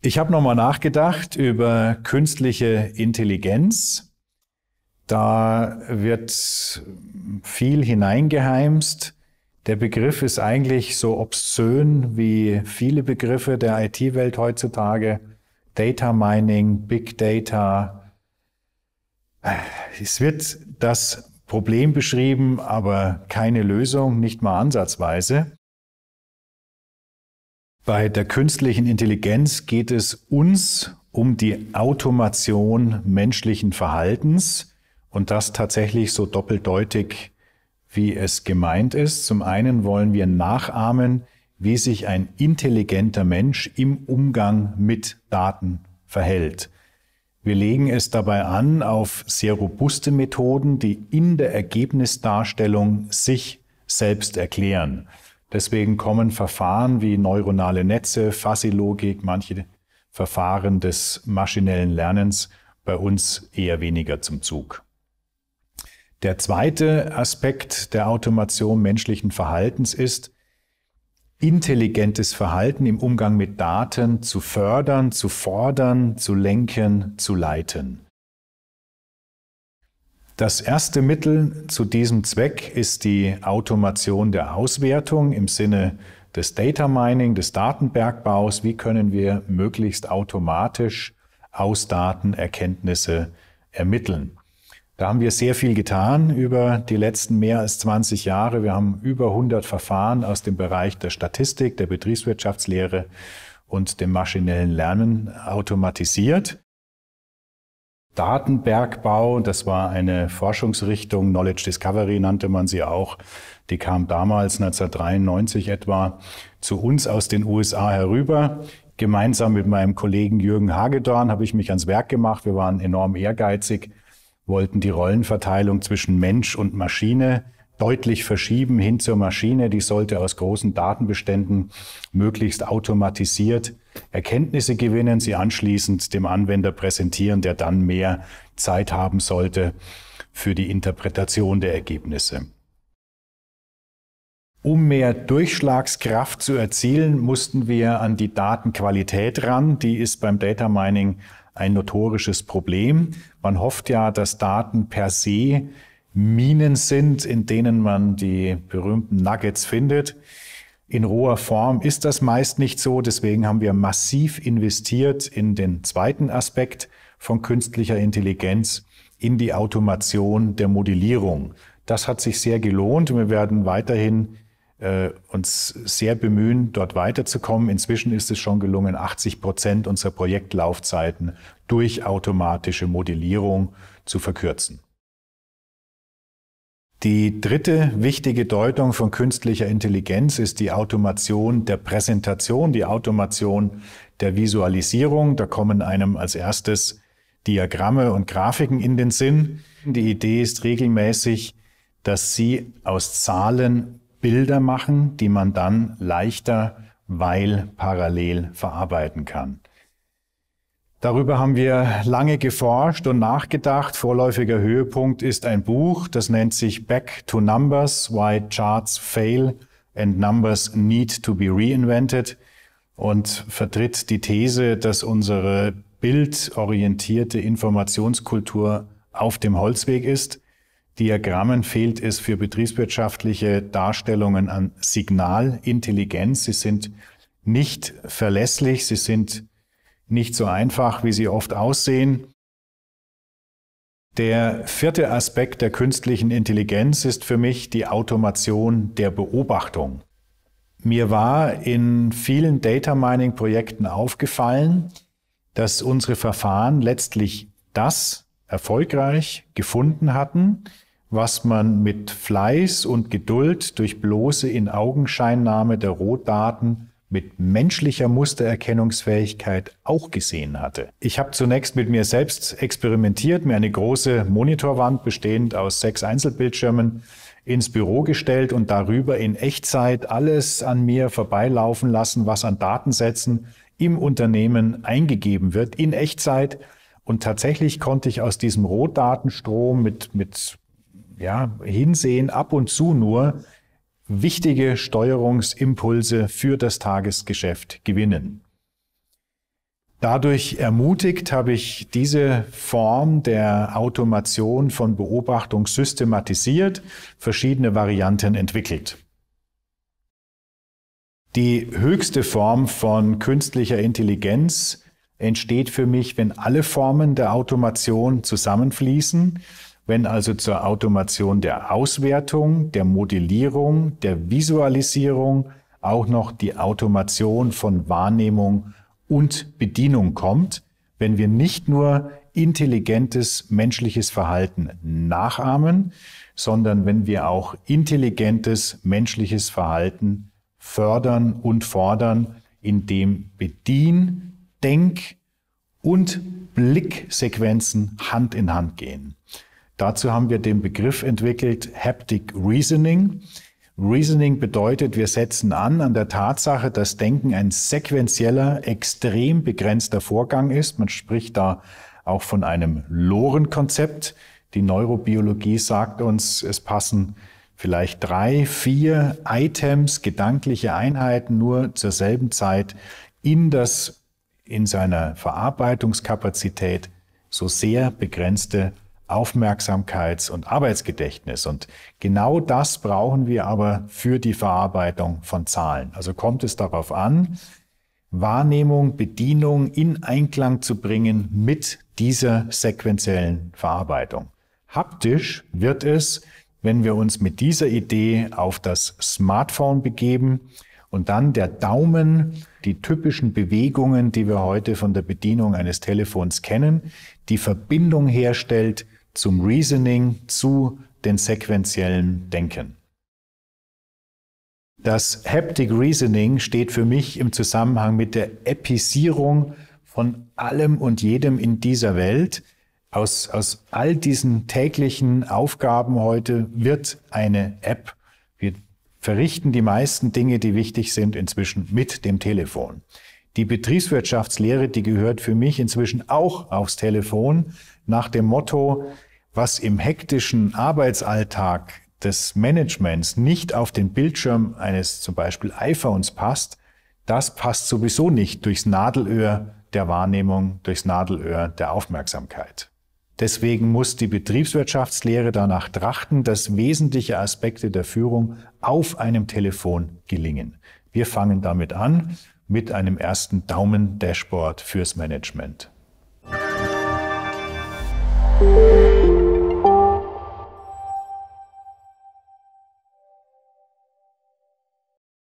Ich habe nochmal nachgedacht über künstliche Intelligenz. Da wird viel hineingeheimst. Der Begriff ist eigentlich so obszön wie viele Begriffe der IT-Welt heutzutage. Data Mining, Big Data. Es wird das Problem beschrieben, aber keine Lösung, nicht mal ansatzweise. Bei der künstlichen Intelligenz geht es uns um die Automation menschlichen Verhaltens und das tatsächlich so doppeldeutig, wie es gemeint ist. Zum einen wollen wir nachahmen, wie sich ein intelligenter Mensch im Umgang mit Daten verhält. Wir legen es dabei an auf sehr robuste Methoden, die in der Ergebnisdarstellung sich selbst erklären. Deswegen kommen Verfahren wie neuronale Netze, Fuzzy-Logik, manche Verfahren des maschinellen Lernens bei uns eher weniger zum Zug. Der zweite Aspekt der Automation menschlichen Verhaltens ist, intelligentes Verhalten im Umgang mit Daten zu fördern, zu fordern, zu lenken, zu leiten. Das erste Mittel zu diesem Zweck ist die Automation der Auswertung im Sinne des Data Mining, des Datenbergbaus. Wie können wir möglichst automatisch aus Daten Erkenntnisse ermitteln? Da haben wir sehr viel getan über die letzten mehr als 20 Jahre. Wir haben über 100 Verfahren aus dem Bereich der Statistik, der Betriebswirtschaftslehre und dem maschinellen Lernen automatisiert. Datenbergbau. Das war eine Forschungsrichtung, Knowledge Discovery nannte man sie auch. Die kam damals 1993 etwa zu uns aus den USA herüber. Gemeinsam mit meinem Kollegen Jürgen Hagedorn habe ich mich ans Werk gemacht. Wir waren enorm ehrgeizig, wollten die Rollenverteilung zwischen Mensch und Maschine deutlich verschieben hin zur Maschine. Die sollte aus großen Datenbeständen möglichst automatisiert Erkenntnisse gewinnen, sie anschließend dem Anwender präsentieren, der dann mehr Zeit haben sollte für die Interpretation der Ergebnisse. Um mehr Durchschlagskraft zu erzielen, mussten wir an die Datenqualität ran. Die ist beim Data Mining ein notorisches Problem. Man hofft ja, dass Daten per se Minen sind, in denen man die berühmten Nuggets findet. In roher Form ist das meist nicht so. Deswegen haben wir massiv investiert in den zweiten Aspekt von künstlicher Intelligenz, in die Automation der Modellierung. Das hat sich sehr gelohnt. Wir werden weiterhin äh, uns sehr bemühen, dort weiterzukommen. Inzwischen ist es schon gelungen, 80 Prozent unserer Projektlaufzeiten durch automatische Modellierung zu verkürzen. Die dritte wichtige Deutung von künstlicher Intelligenz ist die Automation der Präsentation, die Automation der Visualisierung. Da kommen einem als erstes Diagramme und Grafiken in den Sinn. Die Idee ist regelmäßig, dass Sie aus Zahlen Bilder machen, die man dann leichter weil parallel verarbeiten kann. Darüber haben wir lange geforscht und nachgedacht. Vorläufiger Höhepunkt ist ein Buch, das nennt sich Back to Numbers, Why Charts Fail and Numbers Need to be Reinvented und vertritt die These, dass unsere bildorientierte Informationskultur auf dem Holzweg ist. Diagrammen fehlt es für betriebswirtschaftliche Darstellungen an Signalintelligenz. Sie sind nicht verlässlich, sie sind nicht so einfach, wie sie oft aussehen. Der vierte Aspekt der künstlichen Intelligenz ist für mich die Automation der Beobachtung. Mir war in vielen Data Mining Projekten aufgefallen, dass unsere Verfahren letztlich das erfolgreich gefunden hatten, was man mit Fleiß und Geduld durch bloße Inaugenscheinnahme der Rohdaten mit menschlicher Mustererkennungsfähigkeit auch gesehen hatte. Ich habe zunächst mit mir selbst experimentiert, mir eine große Monitorwand bestehend aus sechs Einzelbildschirmen ins Büro gestellt und darüber in Echtzeit alles an mir vorbeilaufen lassen, was an Datensätzen im Unternehmen eingegeben wird, in Echtzeit. Und tatsächlich konnte ich aus diesem Rohdatenstrom mit, mit ja, Hinsehen ab und zu nur wichtige Steuerungsimpulse für das Tagesgeschäft gewinnen. Dadurch ermutigt habe ich diese Form der Automation von Beobachtung systematisiert, verschiedene Varianten entwickelt. Die höchste Form von künstlicher Intelligenz entsteht für mich, wenn alle Formen der Automation zusammenfließen wenn also zur Automation der Auswertung, der Modellierung, der Visualisierung auch noch die Automation von Wahrnehmung und Bedienung kommt, wenn wir nicht nur intelligentes menschliches Verhalten nachahmen, sondern wenn wir auch intelligentes menschliches Verhalten fördern und fordern, indem Bedien, Denk und Blicksequenzen Hand in Hand gehen. Dazu haben wir den Begriff entwickelt, Haptic Reasoning. Reasoning bedeutet, wir setzen an an der Tatsache, dass Denken ein sequenzieller, extrem begrenzter Vorgang ist. Man spricht da auch von einem Lorenkonzept. Die Neurobiologie sagt uns, es passen vielleicht drei, vier Items, gedankliche Einheiten nur zur selben Zeit in das in seiner Verarbeitungskapazität so sehr begrenzte Aufmerksamkeits- und Arbeitsgedächtnis. Und genau das brauchen wir aber für die Verarbeitung von Zahlen. Also kommt es darauf an, Wahrnehmung, Bedienung in Einklang zu bringen mit dieser sequenziellen Verarbeitung. Haptisch wird es, wenn wir uns mit dieser Idee auf das Smartphone begeben und dann der Daumen, die typischen Bewegungen, die wir heute von der Bedienung eines Telefons kennen, die Verbindung herstellt zum Reasoning, zu den sequentiellen Denken. Das Haptic Reasoning steht für mich im Zusammenhang mit der Episierung von allem und jedem in dieser Welt. Aus, aus all diesen täglichen Aufgaben heute wird eine App. Wir verrichten die meisten Dinge, die wichtig sind, inzwischen mit dem Telefon. Die Betriebswirtschaftslehre, die gehört für mich inzwischen auch aufs Telefon nach dem Motto, was im hektischen Arbeitsalltag des Managements nicht auf den Bildschirm eines zum Beispiel iPhones passt, das passt sowieso nicht durchs Nadelöhr der Wahrnehmung, durchs Nadelöhr der Aufmerksamkeit. Deswegen muss die Betriebswirtschaftslehre danach trachten, dass wesentliche Aspekte der Führung auf einem Telefon gelingen. Wir fangen damit an mit einem ersten Daumen-Dashboard fürs Management.